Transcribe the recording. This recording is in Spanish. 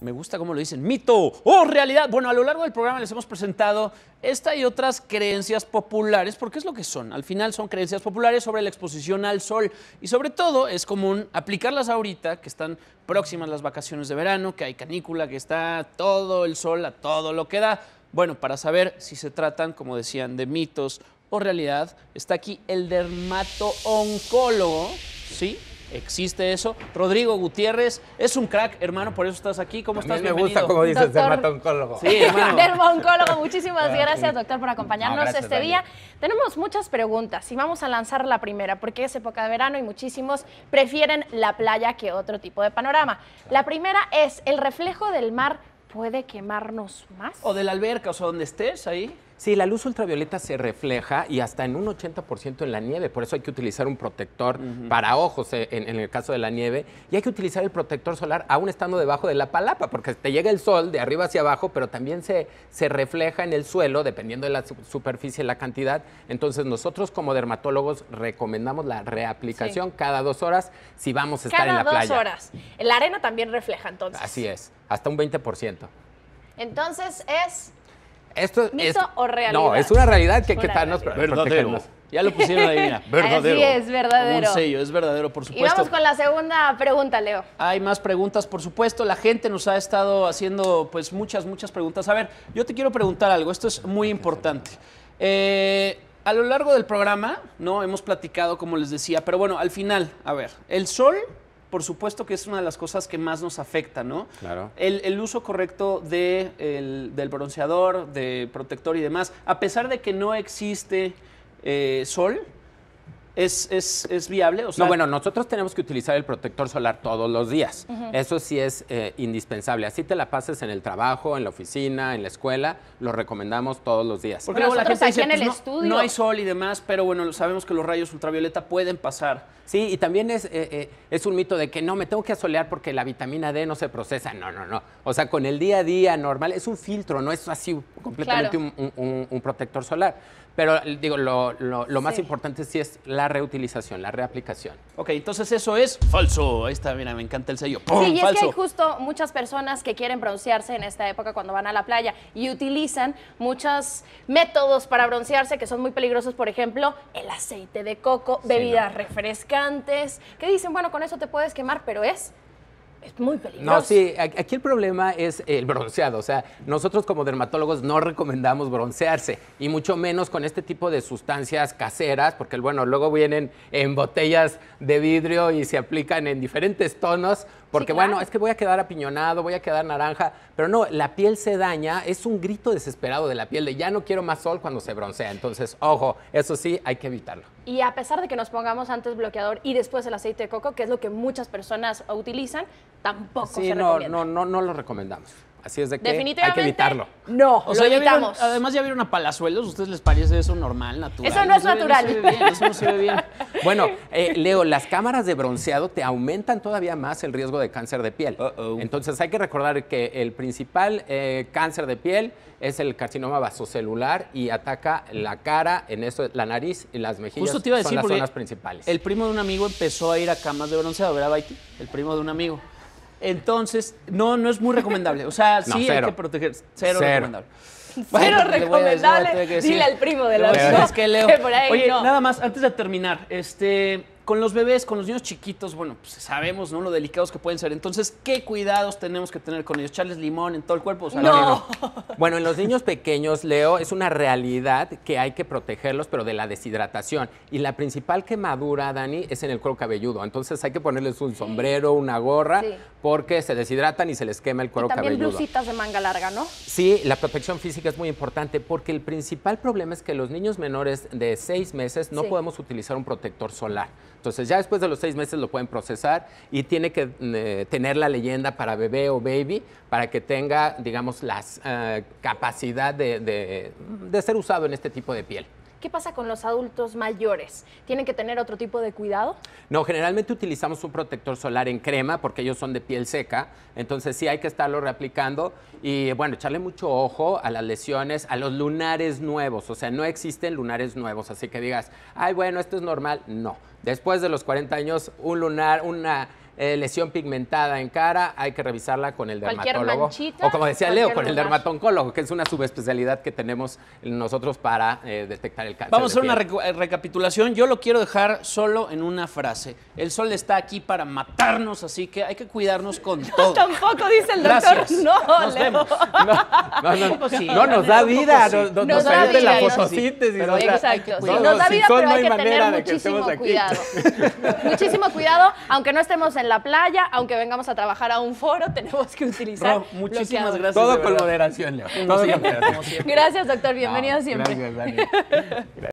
Me gusta cómo lo dicen, mito o realidad. Bueno, a lo largo del programa les hemos presentado esta y otras creencias populares, porque es lo que son. Al final son creencias populares sobre la exposición al sol y sobre todo es común aplicarlas ahorita, que están próximas las vacaciones de verano, que hay canícula, que está todo el sol a todo lo que da. Bueno, para saber si se tratan, como decían, de mitos o realidad, está aquí el dermato oncólogo, ¿sí? existe eso. Rodrigo Gutiérrez es un crack, hermano, por eso estás aquí. ¿Cómo estás? me gusta como dices, dermatoncólogo. Sí, hermano. dermatoncólogo, muchísimas gracias, doctor, por acompañarnos este día. Tenemos muchas preguntas y vamos a lanzar la primera, porque es época de verano y muchísimos prefieren la playa que otro tipo de panorama. La primera es, ¿el reflejo del mar puede quemarnos más? O de la alberca, o sea, donde estés ahí. Sí, la luz ultravioleta se refleja y hasta en un 80% en la nieve, por eso hay que utilizar un protector para ojos eh, en, el caso de la nieve y hay que utilizar el protector solar aún estando debajo de la palapa, porque te llega el sol de arriba hacia abajo, pero también se, se refleja en el suelo, dependiendo de la superficie y la cantidad. Entonces nosotros como dermatólogos recomendamos la reaplicación cada dos horas si vamos a estar en la playa. Cada dos horas. La arena también refleja entonces. Así es, hasta un 20%. Entonces es esto es, o realidad? No, es una realidad que, que nos Verdadero. Ya lo pusieron ahí, Verdadero. Así es, verdadero. Un sello, es verdadero, por supuesto. Y vamos con la segunda pregunta, Leo. Hay más preguntas, por supuesto. La gente nos ha estado haciendo, pues, muchas, muchas preguntas. A ver, yo te quiero preguntar algo. Esto es muy importante. Eh, a lo largo del programa, ¿no? Hemos platicado, como les decía, pero bueno, al final, a ver, el sol por supuesto que es una de las cosas que más nos afecta, ¿no? Claro. El, uso correcto del bronceador, de protector y demás, a pesar de que no existe eh, sol, ¿Es, es, es viable? no, bueno, nosotros tenemos que utilizar el protector solar todos los días. Eso sí es eh, indispensable. Así te la pases en el trabajo, en la oficina, en la escuela, lo recomendamos todos los días. Porque la gente en el pues estudio... no, hay sol y demás, pero bueno, sabemos que los rayos ultravioleta pueden pasar. Sí, y también es, eh, eh, es un mito de que no, me tengo que asolear porque la vitamina D no se procesa. No, no, no. O sea, con el día a día normal, es un filtro, no es así completamente un, protector solar. Pero digo, lo, más importante sí es la reutilización, la reaplicación. Ok, entonces eso es falso. Ahí está, mira, me encanta el sello. Sí, y es que hay justo muchas personas que quieren broncearse en esta época cuando van a la playa y utilizan muchos métodos para broncearse que son muy peligrosos, por ejemplo, el aceite de coco, bebidas refrescantes, que dicen, bueno, con eso te puedes quemar, pero es es muy peligroso. No, sí, aquí el problema es el bronceado. O sea, nosotros como dermatólogos no recomendamos broncearse, y mucho menos con este tipo de sustancias caseras, porque bueno, luego vienen en botellas de vidrio y se aplican en diferentes tonos, porque bueno, es que voy a quedar apiñonado, voy a quedar naranja, pero no, la piel se daña, es un grito desesperado de la piel de ya no quiero más sol cuando se broncea. Entonces, ojo, eso sí, hay que evitarlo. Y a pesar de que nos pongamos antes bloqueador y después el aceite de coco, que es lo que muchas personas utilizan, tampoco sí, se no, no, no, no lo recomendamos. Así es de que hay que evitarlo. No, o sea, lo evitamos. además, ya vieron a Palazuelos. ¿Ustedes les parece eso normal, natural? Eso no, es natural. eso no se ve bien. Bueno, eh, Leo, las cámaras de bronceado te aumentan todavía más el riesgo de cáncer de piel. Entonces, hay que recordar que el principal eh, cáncer de piel es el carcinoma vasocelular y ataca la cara, en eso, la nariz y las mejillas. Justo te iba a decir, las zonas principales. El primo de un amigo empezó a ir a camas de bronceado, ¿verdad, Baiti? El primo de un amigo. Entonces, no, no es muy recomendable. O sea, sí hay que proteger. Cero, recomendable. Cero recomendable. Dile al primo de la es Leo. Oye, nada más, antes de terminar, este, con los bebés, con los niños chiquitos, bueno, pues sabemos, ¿no? Lo delicados que pueden ser. Entonces, ¿qué cuidados tenemos que tener con ellos? ¿Charles limón en todo el cuerpo? O sea, Bueno, en los niños pequeños, Leo, es una realidad que hay que protegerlos, pero de la deshidratación. Y la principal quemadura, Dani, es en el cuero cabelludo. Entonces, hay que ponerles un sombrero, una gorra, sí porque se deshidratan y se les quema el cuero y también blusitas de manga larga, ¿no? Sí, la protección física es muy importante porque el principal problema es que los niños menores de seis meses no podemos utilizar un protector solar. Entonces ya después de los seis meses lo pueden procesar y tiene que eh, tener la leyenda para bebé o baby para que tenga, digamos, la eh, capacidad de ser usado en este tipo de piel. ¿Qué pasa con los adultos mayores? ¿Tienen que tener otro tipo de cuidado? No, generalmente utilizamos un protector solar en crema porque ellos son de piel seca, entonces sí hay que estarlo reaplicando y bueno, echarle mucho ojo a las lesiones, a los lunares nuevos, o sea, no existen lunares nuevos, así que digas, ay bueno, esto es normal, no. Después de los 40 años, un lunar, una eh, lesión pigmentada en cara, hay que revisarla con el dermatólogo. o como decía Leo, con el dermatoncólogo, que es una subespecialidad que tenemos nosotros para eh, detectar el cáncer. Vamos a hacer una eh, recapitulación. Yo lo quiero dejar solo en una frase. El sol está aquí para matarnos, así que hay que cuidarnos con todo. Tampoco dice el doctor. No, Leo. No, no, no, pues nos da vida. Pues nos, da vida, la nos da vida, pero hay que tener muchísimo cuidado. muchísimo cuidado, aunque no estemos en la playa, aunque vengamos a trabajar a un foro, tenemos que utilizar. muchísimas gracias. Todo con moderación, Leo. Todo siempre, Gracias, doctor. Bienvenido siempre. Gracias.